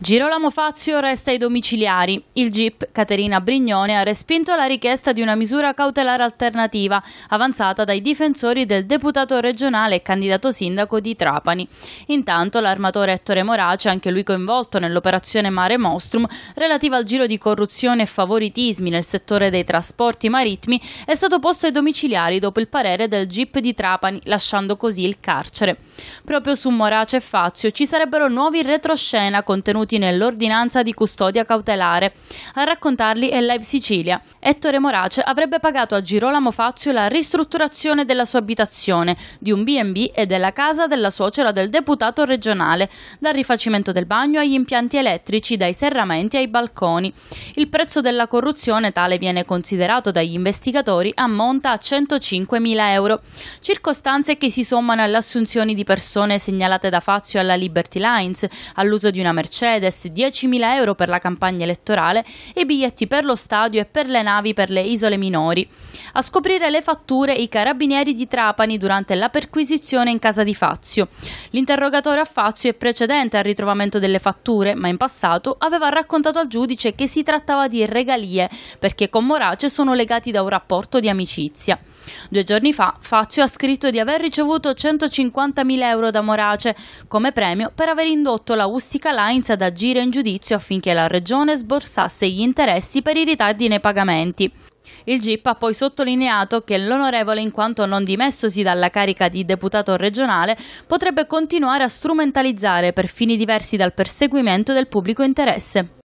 Girolamo Fazio resta ai domiciliari. Il GIP Caterina Brignone ha respinto la richiesta di una misura cautelare alternativa avanzata dai difensori del deputato regionale e candidato sindaco di Trapani. Intanto l'armatore Ettore Morace, anche lui coinvolto nell'operazione Mare Mostrum, relativa al giro di corruzione e favoritismi nel settore dei trasporti marittimi, è stato posto ai domiciliari dopo il parere del GIP di Trapani, lasciando così il carcere. Proprio su Morace e Fazio ci sarebbero nuovi retroscena contenuti detenuti nell'ordinanza di custodia cautelare. A raccontarli è Live Sicilia. Ettore Morace avrebbe pagato a Girolamo Fazio la ristrutturazione della sua abitazione, di un B&B e della casa della suocera del deputato regionale, dal rifacimento del bagno agli impianti elettrici, dai serramenti ai balconi. Il prezzo della corruzione, tale viene considerato dagli investigatori, ammonta a 105.000 euro. Circostanze che si sommano alle assunzioni di persone segnalate da Fazio alla Liberty Lines, all'uso di una Mercedes, Mercedes 10.000 euro per la campagna elettorale e biglietti per lo stadio e per le navi per le isole minori. A scoprire le fatture i carabinieri di Trapani durante la perquisizione in casa di Fazio. L'interrogatorio a Fazio è precedente al ritrovamento delle fatture, ma in passato aveva raccontato al giudice che si trattava di regalie perché con Morace sono legati da un rapporto di amicizia. Due giorni fa Fazio ha scritto di aver ricevuto 150.000 euro da Morace come premio per aver indotto la Ustica Lines ad agire in giudizio affinché la Regione sborsasse gli interessi per i ritardi nei pagamenti. Il GIP ha poi sottolineato che l'onorevole, in quanto non dimessosi dalla carica di deputato regionale, potrebbe continuare a strumentalizzare per fini diversi dal perseguimento del pubblico interesse.